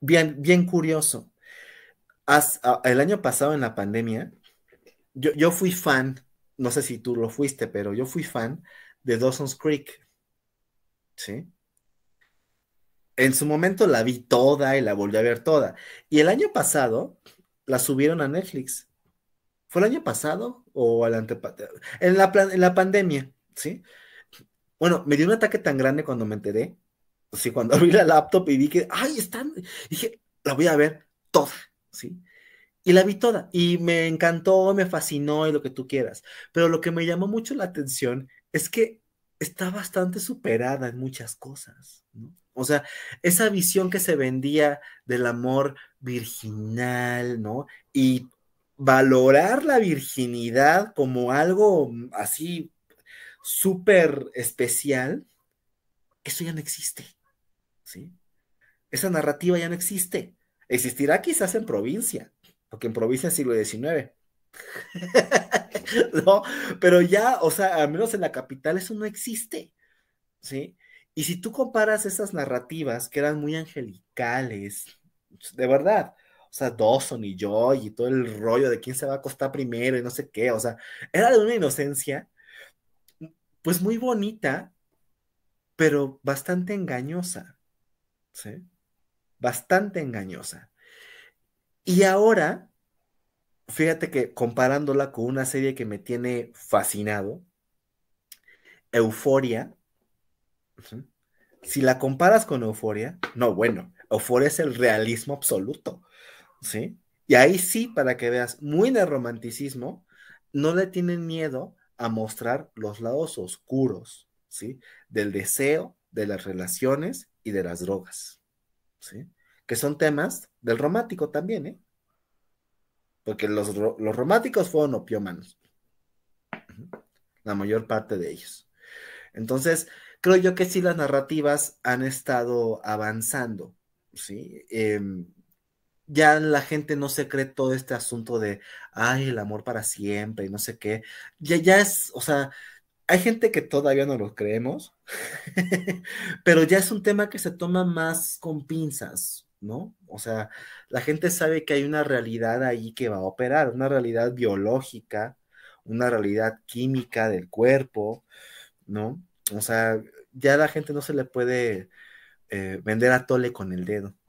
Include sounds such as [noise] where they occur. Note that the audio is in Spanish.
bien, bien curioso. el año pasado en la pandemia, yo, fui fan, no sé si tú lo fuiste, pero yo fui fan de Dawson's Creek. ¿Sí? En su momento la vi toda y la volví a ver toda. Y el año pasado la subieron a Netflix. ¿Fue el año pasado o al antepasado? En la, en la pandemia, ¿sí? Bueno, me dio un ataque tan grande cuando me enteré sí, cuando [laughs] abrí la laptop y vi que, ay, están, dije, la voy a ver toda, ¿sí? Y la vi toda y me encantó, me fascinó y lo que tú quieras. Pero lo que me llamó mucho la atención es que está bastante superada en muchas cosas, ¿no? O sea, esa visión que se vendía del amor virginal, ¿no? Y valorar la virginidad como algo así súper especial, eso ya no existe. ¿sí? Esa narrativa ya no existe. Existirá quizás en provincia, porque en provincia es siglo XIX. [laughs] no, pero ya, o sea, al menos en la capital eso no existe, ¿sí? Y si tú comparas esas narrativas que eran muy angelicales, de verdad, o sea, Dawson y Joy y todo el rollo de quién se va a acostar primero y no sé qué, o sea, era de una inocencia, pues muy bonita, pero bastante engañosa. ¿sí? Bastante engañosa. Y ahora, fíjate que comparándola con una serie que me tiene fascinado, Euforia, si la comparas con Euforia, no, bueno, Euforia es el realismo absoluto, ¿sí? Y ahí sí, para que veas, muy de romanticismo, no le tienen miedo a mostrar los lados oscuros, ¿sí? Del deseo, de las relaciones y de las drogas, ¿sí? Que son temas del romántico también, ¿eh? Porque los, los fueron opiómanos, la mayor parte de ellos. Entonces, creo yo que sí las narrativas han estado avanzando, ¿sí? Em, ya la gente no se cree todo este asunto de, ay, el amor para siempre y no sé qué. Ya, ya es, o sea, hay gente que todavía no lo creemos, [laughs] pero ya es un tema que se toma más con pinzas, ¿no? O sea, la gente sabe que hay una realidad ahí que va a operar, una realidad biológica, una realidad química del cuerpo, ¿no? O sea, ya la gente no se le puede eh, vender a tole con el dedo.